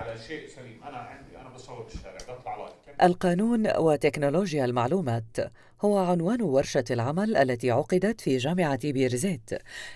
على شيء سليم انا عندي انا بصور الشارع بطلع لايف القانون وتكنولوجيا المعلومات هو عنوان ورشة العمل التي عقدت في جامعة بيرزيت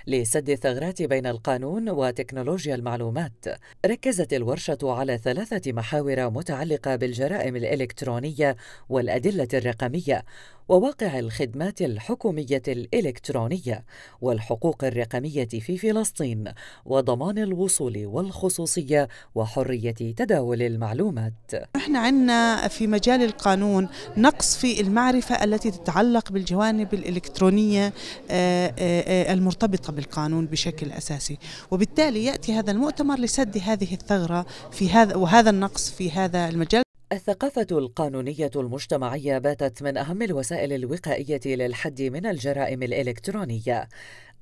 لسد الثغرات بين القانون وتكنولوجيا المعلومات. ركزت الورشة على ثلاثة محاور متعلقة بالجرائم الإلكترونية والأدلة الرقمية وواقع الخدمات الحكومية الإلكترونية والحقوق الرقمية في فلسطين وضمان الوصول والخصوصية وحرية تداول المعلومات. نحن عندنا في مجال القانون نقص في المعرفة التي تتعلق بالجوانب الإلكترونية آه، آه، آه، المرتبطة بالقانون بشكل أساسي وبالتالي يأتي هذا المؤتمر لسد هذه الثغرة في هذا وهذا النقص في هذا المجال الثقافة القانونية المجتمعية باتت من أهم الوسائل الوقائية للحد من الجرائم الإلكترونية،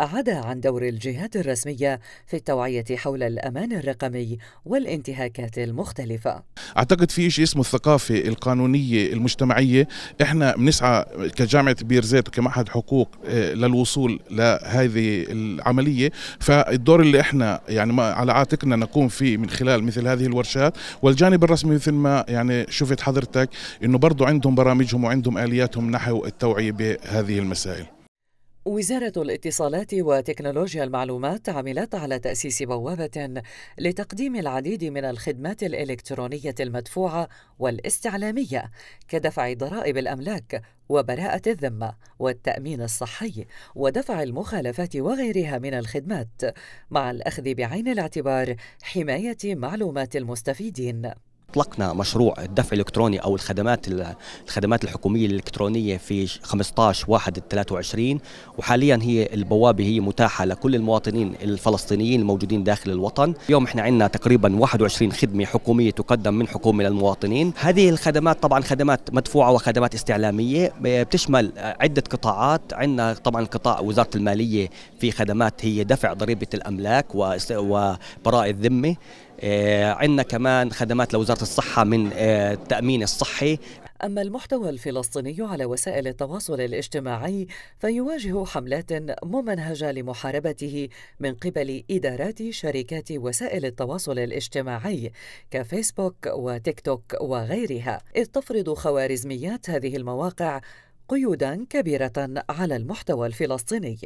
أعاد عن دور الجهات الرسمية في التوعية حول الأمان الرقمي والانتهاكات المختلفة أعتقد في شيء اسمه الثقافة القانونية المجتمعية إحنا بنسعى كجامعة بيرزيت وكمعهد حقوق آه، للوصول لهذه العملية فالدور اللي إحنا يعني على عاتقنا نقوم فيه من خلال مثل هذه الورشات والجانب الرسمي مثل ما يعني شفت حضرتك إنه برضو عندهم برامجهم وعندهم آلياتهم نحو التوعية بهذه المسائل وزارة الاتصالات وتكنولوجيا المعلومات عملت على تأسيس بوابة لتقديم العديد من الخدمات الإلكترونية المدفوعة والاستعلامية كدفع ضرائب الأملاك وبراءة الذمة والتأمين الصحي ودفع المخالفات وغيرها من الخدمات مع الأخذ بعين الاعتبار حماية معلومات المستفيدين. اطلقنا مشروع الدفع الالكتروني او الخدمات الخدمات الحكوميه الالكترونيه في 15 1 23 وحاليا هي البوابه هي متاحه لكل المواطنين الفلسطينيين الموجودين داخل الوطن اليوم احنا عندنا تقريبا 21 خدمه حكوميه تقدم من حكومه للمواطنين هذه الخدمات طبعا خدمات مدفوعه وخدمات استعلاميه بتشمل عده قطاعات عندنا طبعا قطاع وزاره الماليه في خدمات هي دفع ضريبه الاملاك وبراء الذمه آه، عندنا كمان خدمات لوزارة الصحة من آه، التأمين الصحي أما المحتوى الفلسطيني على وسائل التواصل الاجتماعي فيواجه حملات ممنهجة لمحاربته من قبل إدارات شركات وسائل التواصل الاجتماعي كفيسبوك وتيك توك وغيرها، إذ تفرض خوارزميات هذه المواقع قيودا كبيرة على المحتوى الفلسطيني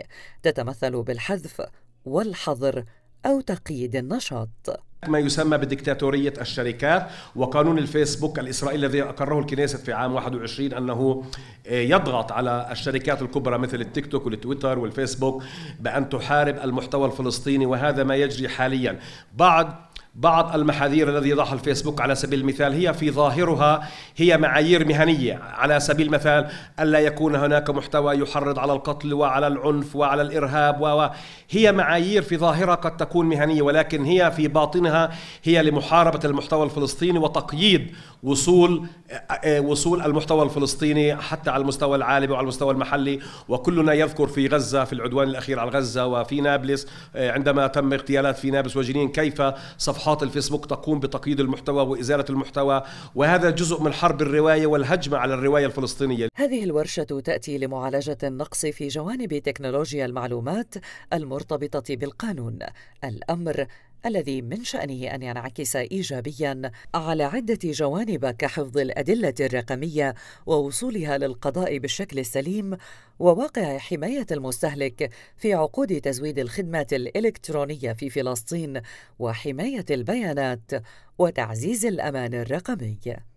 تتمثل بالحذف والحظر أو تقييد النشاط. ما يسمى بدكتاتورية الشركات وقانون الفيسبوك الإسرائيلي الذي أقره الكنيسة في عام 21 أنه آه، يضغط على الشركات الكبرى مثل التيك توك والتويتر والفيسبوك بأن تحارب المحتوى الفلسطيني وهذا ما يجري حاليا بعض بعض المحاذير الذي يضعها الفيسبوك على سبيل المثال هي في ظاهرها هي معايير مهنية على سبيل المثال ألا يكون هناك محتوى يحرض على القتل وعلى العنف وعلى الإرهاب و هي معايير في ظاهرها قد تكون مهنية ولكن هي في باطنها هي لمحاربة المحتوى الفلسطيني وتقييد وصول آه، آه، وصول المحتوى الفلسطيني حتى على المستوى العالمي وعلى المستوى المحلي وكلنا يذكر في غزة في العدوان الأخير على غزة وفي نابلس آه، عندما تم اغتيالات في نابلس وجنين كيف صفحة صفحات الفيسبوك تقوم بتقييد المحتوى وإزالة المحتوى وهذا جزء من حرب الرواية والهجمة على الرواية الفلسطينية هذه الورشة تأتي لمعالجة النقص في جوانب تكنولوجيا المعلومات المرتبطة بالقانون الأمر الذي من شأنه أن ينعكس إيجابياً على عدة جوانب كحفظ الأدلة الرقمية ووصولها للقضاء بالشكل السليم وواقع حماية المستهلك في عقود تزويد الخدمات الإلكترونية في فلسطين وحماية البيانات وتعزيز الأمان الرقمي.